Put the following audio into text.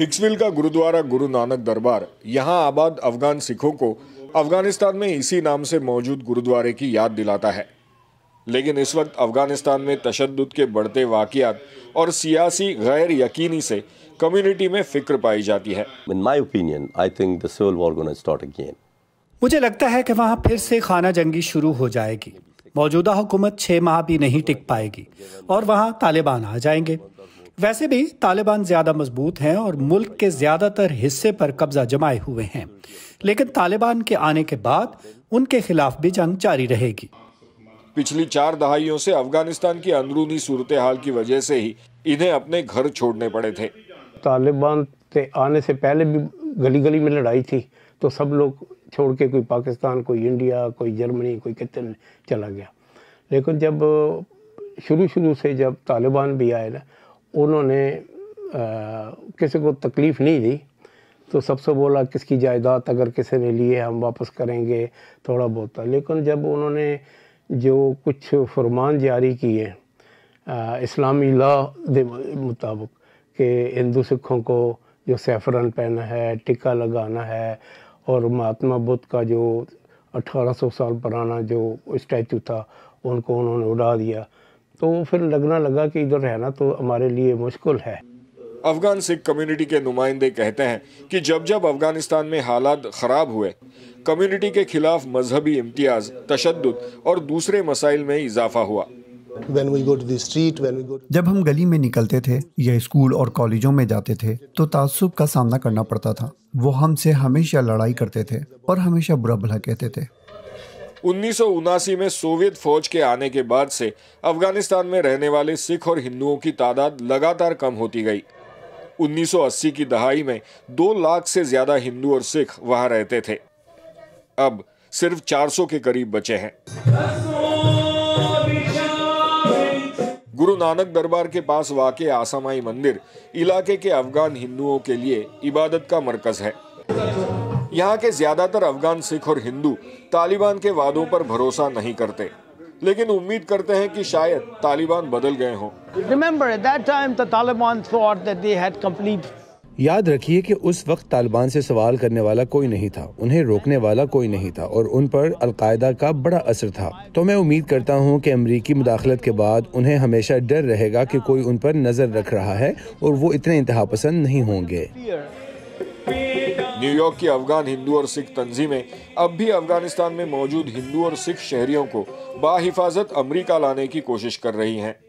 हिक्सविल का गुरुद्वारा गुरु नानक दरबार यहाँ आबाद अफगान सिखों को अफगानिस्तान में इसी नाम से मौजूद गुरुद्वारे की याद दिलाता है लेकिन इस वक्त अफगानिस्तान में तशद के बढ़ते वाकियात और सियासी गैर यकीनी से कम्युनिटी में फिक्र पाई जाती है in my opinion I think the civil war gonna start मुझे लगता है कि वहाँ फिर से खाना जंगी शुरू हो जाएगी मौजूदा हुकूमत छह माह भी नहीं टिक पाएगी और वहाँ तालिबान आ जाएंगे वैसे भी तालिबान ज्यादा मजबूत हैं और मुल्क के ज्यादातर हिस्से पर कब्जा जमाए हुए हैं लेकिन तालिबान के आने के बाद उनके खिलाफ भी जंग जारी रहेगी पिछली चार दहाइयों से अफगानिस्तान की अंदरूनी सूरत हाल की वजह से ही इन्हें अपने घर छोड़ने पड़े थे तालिबान के आने से पहले भी गली गली में लड़ाई थी तो सब लोग छोड़ के कोई पाकिस्तान कोई इंडिया कोई जर्मनी कोई कितने चला गया लेकिन जब शुरू शुरू से जब तालिबान भी आए ना उन्होंने किसी को तकलीफ़ नहीं दी तो सबसे बोला किसकी जायदाद अगर किसी ने लिए हम वापस करेंगे थोड़ा बहुत लेकिन जब उन्होंने जो कुछ फरमान जारी किए इस्लामी ला के मुताबिक कि हिंदू सिखों को जो सेफरन पहना है टिका लगाना है और महात्मा बुद्ध का जो 1800 साल पुराना जो स्टैचू था उनको उन्होंने उड़ा दिया तो फिर लगना लगा कि इधर रहना तो हमारे लिए मुश्किल है अफगान सिख कम्युनिटी के नुमाइंदे कहते हैं कि जब जब अफगानिस्तान में हालात ख़राब हुए कम्युनिटी के खिलाफ मजहबी इम्तियाज तशद और दूसरे मसाइल में इजाफा हुआ street, to... जब हम गली में निकलते थे या स्कूल और कॉलेजों में जाते थे तो तासुब का सामना करना पड़ता था वो हमसे हमेशा लड़ाई करते थे और हमेशा बुरा भला कहते थे उन्नीस में सोवियत फौज के आने के बाद से अफगानिस्तान में रहने वाले सिख और हिंदुओं की तादाद लगातार कम होती गई 1980 की दहाई में दो लाख से ज्यादा हिंदू और सिख वहां रहते थे अब सिर्फ 400 के करीब बचे हैं गुरु नानक दरबार के पास वाक़ आसामाई मंदिर इलाके के अफगान हिंदुओं के लिए इबादत का मरकज़ है यहाँ के ज़्यादातर अफगान सिख और हिंदू तालिबान के वादों पर भरोसा नहीं करते लेकिन उम्मीद करते हैं कि शायद तालिबान बदल गए हों याद रखिए कि उस वक्त तालिबान से सवाल करने वाला कोई नहीं था उन्हें रोकने वाला कोई नहीं था और उन पर अलकायदा का बड़ा असर था तो मैं उम्मीद करता हूं कि अमेरिकी मुदाखलत के बाद उन्हें हमेशा डर रहेगा कि कोई उन पर नज़र रख रहा है और वो इतने इंतहा पसंद नहीं होंगे न्यूयॉर्क की अफगान हिंदू और सिख तंजीमें अब भी अफगानिस्तान में मौजूद हिंदू और सिख शहरियों को बाहिफाजत अमरीका लाने की कोशिश कर रही हैं